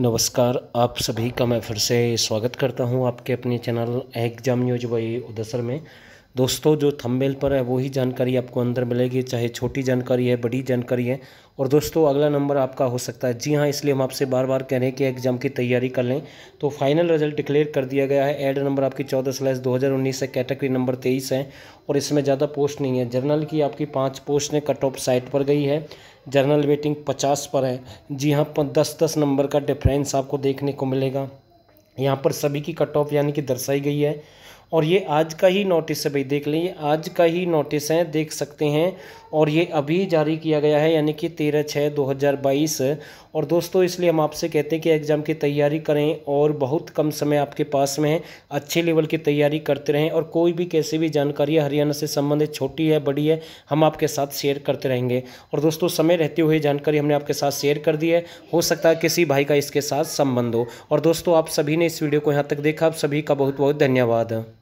नमस्कार आप सभी का मैं फिर से स्वागत करता हूं आपके अपने चैनल एग्जाम न्यूज बाई उदसर में दोस्तों जो थंबनेल पर है वही जानकारी आपको अंदर मिलेगी चाहे छोटी जानकारी है बड़ी जानकारी है और दोस्तों अगला नंबर आपका हो सकता है जी हाँ इसलिए हम आपसे बार बार कह रहे हैं कि एग्ज़ाम की तैयारी कर लें तो फाइनल रिजल्ट डिक्लेयर कर दिया गया है एड नंबर आपकी चौदह स्लैस दो हज़ार उन्नीस है कैटेगरी नंबर तेईस है और इसमें ज़्यादा पोस्ट नहीं है जर्नल की आपकी पाँच पोस्ट ने कट ऑफ साइट पर गई है जर्नल वेटिंग पचास पर है जी हाँ दस दस नंबर का डिफ्रेंस आपको देखने को मिलेगा यहाँ पर सभी की कट ऑफ यानी कि दर्शाई गई है और ये आज का ही नोटिस है भाई देख लें ये आज का ही नोटिस है देख सकते हैं और ये अभी जारी किया गया है यानी कि तेरह छः दो हज़ार बाईस और दोस्तों इसलिए हम आपसे कहते हैं कि एग्ज़ाम की तैयारी करें और बहुत कम समय आपके पास में है अच्छे लेवल की तैयारी करते रहें और कोई भी कैसी भी जानकारी हरियाणा से संबंधित छोटी है बड़ी है हम आपके साथ शेयर करते रहेंगे और दोस्तों समय रहते हुए जानकारी हमने आपके साथ शेयर कर दी है हो सकता है किसी भाई का इसके साथ संबंध हो और दोस्तों आप सभी ने इस वीडियो को यहाँ तक देखा आप सभी का बहुत बहुत धन्यवाद